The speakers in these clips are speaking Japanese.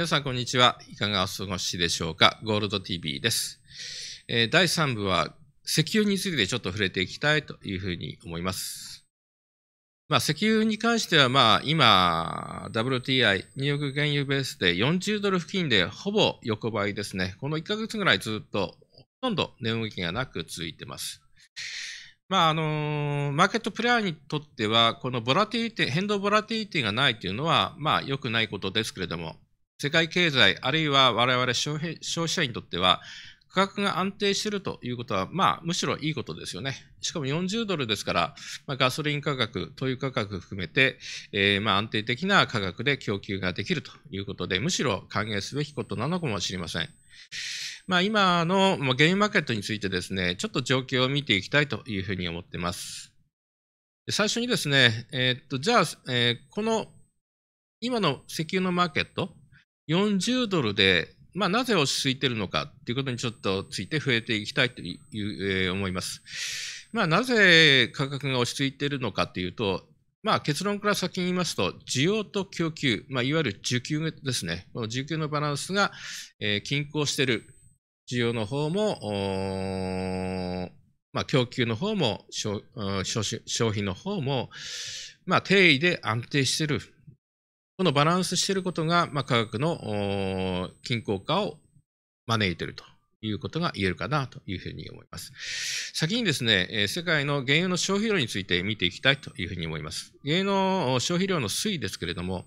皆さん、こんにちは。いかがお過ごしでしょうか。ゴールド TV です。えー、第3部は、石油についてちょっと触れていきたいというふうに思います。まあ、石油に関しては、まあ、今、WTI、ニューヨーク原油ベースで40ドル付近でほぼ横ばいですね。この1ヶ月ぐらいずっと、ほとんど値動きがなく続いてます。まああのマーケットプレイヤーにとっては、このボラティリティ、変動ボラティリティがないというのは、まあ、良くないことですけれども、世界経済、あるいは我々消費消費者にとっては、価格が安定しているということは、まあ、むしろいいことですよね。しかも40ドルですから、まあ、ガソリン価格、灯油価格含めて、えー、まあ安定的な価格で供給ができるということで、むしろ歓迎すべきことなのかもしれません。まあ、今の原油マーケットについてですね、ちょっと状況を見ていきたいというふうに思っています。最初にですね、えー、っとじゃあ、えー、この今の石油のマーケット、40ドルで、まあ、なぜ落ち着いてるのかっていうことにちょっとついて増えていきたいという、えー、思います。まあ、なぜ価格が落ち着いているのかっていうと、まあ、結論から先に言いますと、需要と供給、まあ、いわゆる需給ですね、この需給のバランスが、えー、均衡している需要の方も、まあ、供給の方も消費の方も、まあ、定位で安定しているこのバランスしていることが、まあ、科学の均衡化を招いているということが言えるかなというふうに思います。先にですね、世界の原油の消費量について見ていきたいというふうに思います。原油の消費量の推移ですけれども、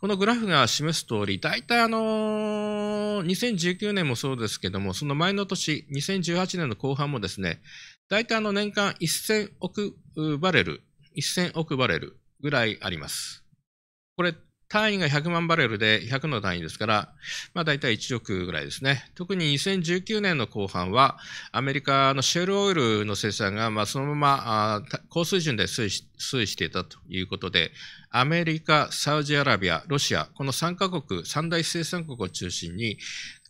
このグラフが示す通り、大体あの、2019年もそうですけども、その前の年、2018年の後半もですね、大体あの年間1000億バレル、1000億バレルぐらいあります。これ、単位が100万バレルで100の単位ですから、まあ大体1億ぐらいですね。特に2019年の後半は、アメリカのシェルオイルの生産が、まあそのまま高水準で推移していたということで、アメリカ、サウジアラビア、ロシア、この3カ国、3大生産国を中心に、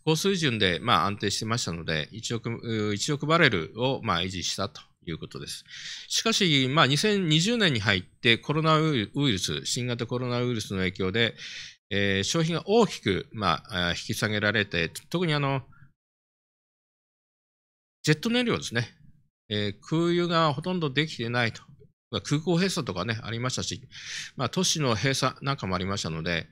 高水準でまあ安定してましたので、1億 ,1 億バレルをまあ維持したということです。しかし、まあ、2020年に入ってコロナウイルス、新型コロナウイルスの影響で、えー、消費が大きく、まあ、引き下げられて、特にあの、ジェット燃料ですね、えー、空輸がほとんどできてないと、空港閉鎖とかね、ありましたし、まあ、都市の閉鎖なんかもありましたので、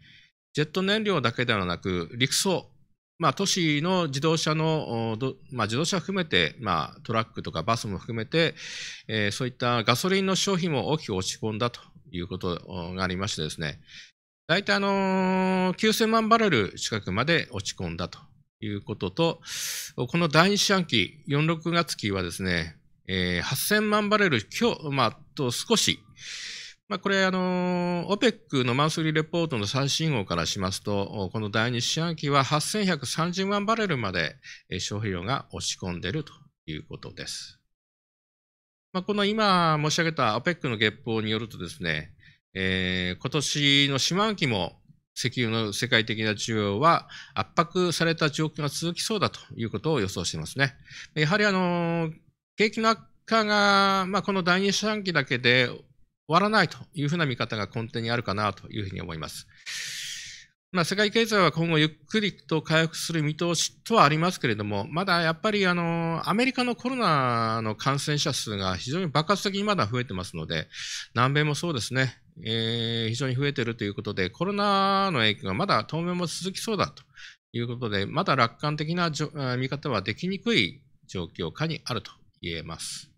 ジェット燃料だけではなく、陸送、まあ、都市の自動車の、まあ、自動車含めて、まあ、トラックとかバスも含めて、えー、そういったガソリンの消費も大きく落ち込んだということがありましてですね、大体あのー、9000万バレル近くまで落ち込んだということと、この第2四半期、46月期はですね、えー、8000万バレル、今日、まあ、と少し、まあ、これ、あの、OPEC のマンスリーレポートの最新号からしますと、この第2四半期は8130万バレルまで消費量が落ち込んでいるということです。まあ、この今申し上げた OPEC の月報によるとですね、えー、今年の四半期も石油の世界的な需要は圧迫された状況が続きそうだということを予想していますね。やはりあの、景気の悪化が、まあ、この第2四半期だけで終わらないというふうな見方が根底にあるかなというふうに思います。まあ、世界経済は今後ゆっくりと回復する見通しとはありますけれども、まだやっぱりあのアメリカのコロナの感染者数が非常に爆発的にまだ増えてますので、南米もそうですね、えー、非常に増えているということで、コロナの影響がまだ当面も続きそうだということで、まだ楽観的な見方はできにくい状況下にあると言えます。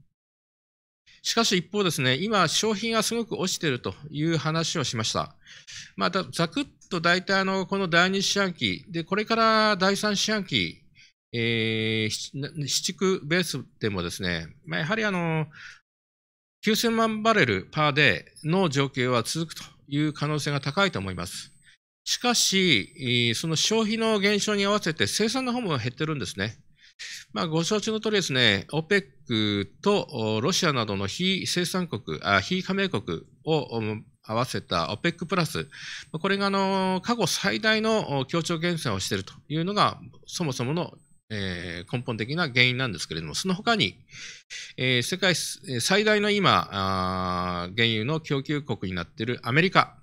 しかし一方ですね、今、商品がすごく落ちているという話をしました。また、ざくっと大体あの、この第2四半期、で、これから第3四半期、えー、市地区ベースでもですね、まあ、やはりあの、9000万バレルパーデーの状況は続くという可能性が高いと思います。しかし、その消費の減少に合わせて生産の方も減ってるんですね。まあ、ご承知の通りですね、OPEC とロシアなどの非生産国、あ非加盟国を合わせた OPEC プラス、これがあの過去最大の協調減産をしているというのが、そもそものえー、根本的な原因なんですけれども、その他に、えー、世界最大の今、原油の供給国になっているアメリカ、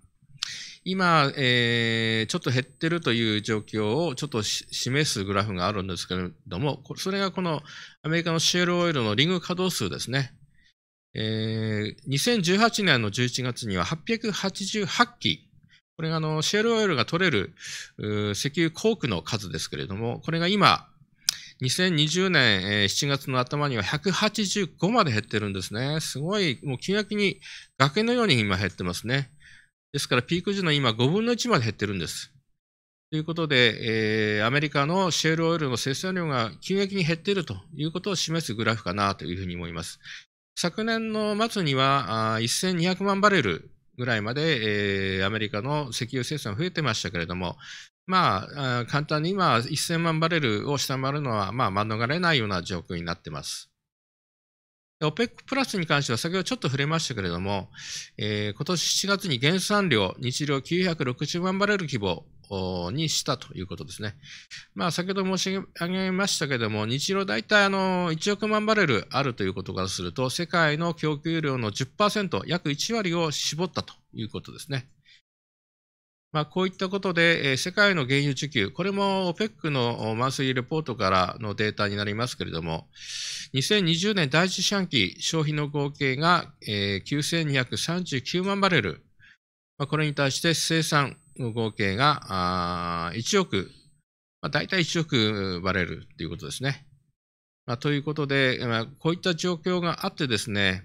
今、えー、ちょっと減ってるという状況をちょっと示すグラフがあるんですけれども、それがこのアメリカのシェールオイルのリング稼働数ですね。えー、2018年の11月には888機、これがあのシェールオイルが取れる石油鉱区の数ですけれども、これが今、2020年7月の頭には185まで減ってるんですね。すごい、もう急激に崖のように今減ってますね。ですからピーク時の今5分の1まで減ってるんです。ということで、えー、アメリカのシェールオイルの生産量が急激に減っているということを示すグラフかなというふうに思います。昨年の末には1200万バレルぐらいまで、えー、アメリカの石油生産増えてましたけれども、まあ、簡単に今1000万バレルを下回るのは、まあ、免れないような状況になってます。OPEC プラスに関しては先ほどちょっと触れましたけれども、えー、今年7月に減産量、日量960万バレル規模にしたということですね。まあ、先ほど申し上げましたけれども、日量大体あの1億万バレルあるということからすると、世界の供給量の10%、約1割を絞ったということですね。まあ、こういったことで、え世界の原油需給、これも OPEC のマンスリーレポートからのデータになりますけれども、2020年第一四半期消費の合計が、え9239万バレル、まあ、これに対して生産の合計があ1億、まあ、大体1億バレルということですね。まあ、ということで、まあ、こういった状況があってですね、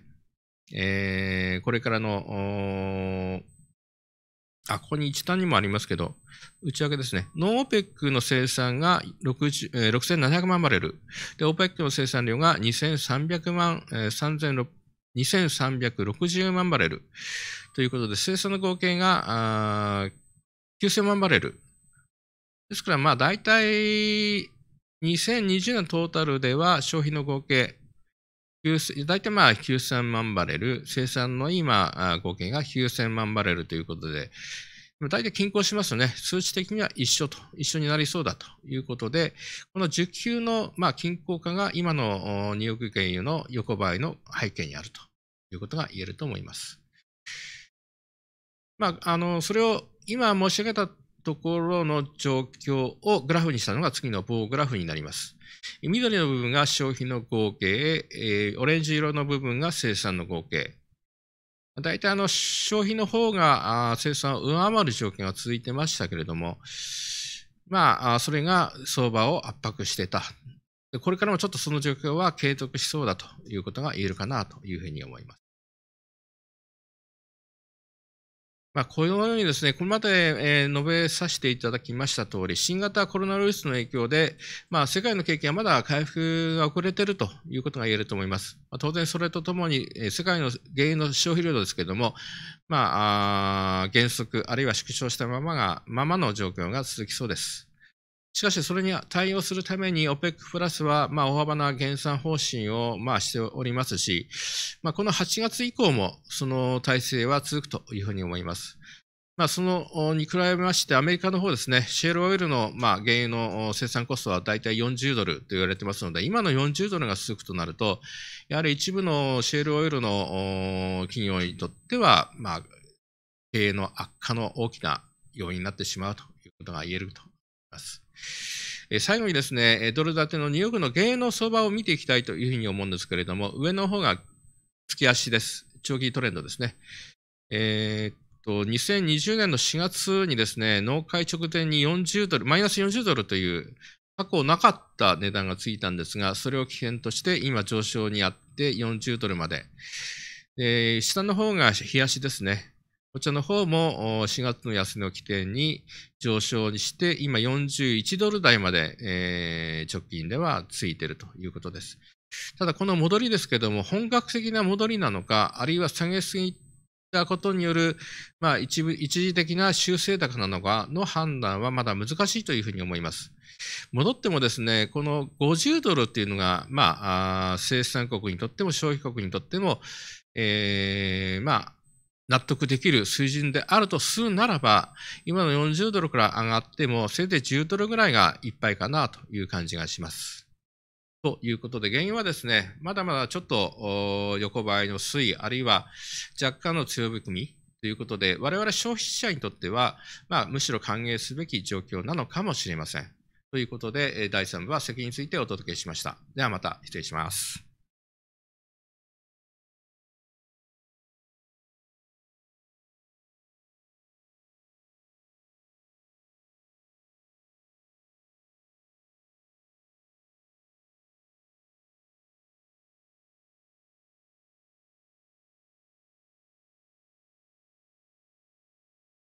えー、これからのあ、ここに一単にもありますけど、内訳ですね。ノーペックの生産が6700万バレル。で、オペックの生産量が2300万、えー、2360万バレル。ということで、生産の合計が9000万バレル。ですから、まあ、大体、2020年トータルでは消費の合計大体まあ9000万バレル、生産の今、合計が9000万バレルということで、大体均衡しますよね。数値的には一緒と、一緒になりそうだということで、この需給の、まあ、均衡化が今の2億原油の横ばいの背景にあるということが言えると思います。まあ、あの、それを今申し上げたところの状況をグラフにしたのが次の棒グラフになります。緑の部分が消費の合計、えー、オレンジ色の部分が生産の合計。大体あの消費の方が生産を上回る状況が続いてましたけれども、まあ、それが相場を圧迫してた。これからもちょっとその状況は継続しそうだということが言えるかなというふうに思います。まあ、このようにですね、これまで述べさせていただきました通り、新型コロナウイルスの影響で、まあ、世界の景気はまだ回復が遅れているということが言えると思います。まあ、当然、それとともに、世界の原因の消費量ですけれども、まあ、減速、あるいは縮小したままが、ままの状況が続きそうです。しかし、それに対応するために OPEC プラスは、まあ、大幅な減産方針を、まあ、しておりますし、まあ、この8月以降も、その体制は続くというふうに思います。まあ、そのに比べまして、アメリカの方ですね、シェールオイルの、まあ、原油の生産コストは大体40ドルと言われてますので、今の40ドルが続くとなると、やはり一部のシェールオイルの企業にとっては、経営の悪化の大きな要因になってしまうということが言えると思います。最後にですね、ドル建てのニューヨークの芸の相場を見ていきたいというふうに思うんですけれども、上の方が月足です。長期トレンドですね。えー、っと、2020年の4月にですね、納会直前に40ドル、マイナス40ドルという過去なかった値段がついたんですが、それを危険として今上昇にあって40ドルまで。えー、下の方が日足ですね。こちらの方も4月の安値を起点に上昇にして、今41ドル台まで、えー、直近ではついているということです。ただこの戻りですけども、本格的な戻りなのか、あるいは下げすぎたことによる、まあ、一部一時的な修正高なのかの判断はまだ難しいというふうに思います。戻ってもですね、この50ドルっていうのが、まあ、あ生産国にとっても消費国にとっても、えー、まあ、納得できる水準であるとするならば、今の40ドルから上がっても、せいぜい10ドルぐらいがいっぱいかなという感じがします。ということで、原因はですね、まだまだちょっと横ばいの推移、あるいは若干の強含みということで、我々消費者にとっては、まあ、むしろ歓迎すべき状況なのかもしれません。ということで、第3部は責任についてお届けしました。ではまた失礼します。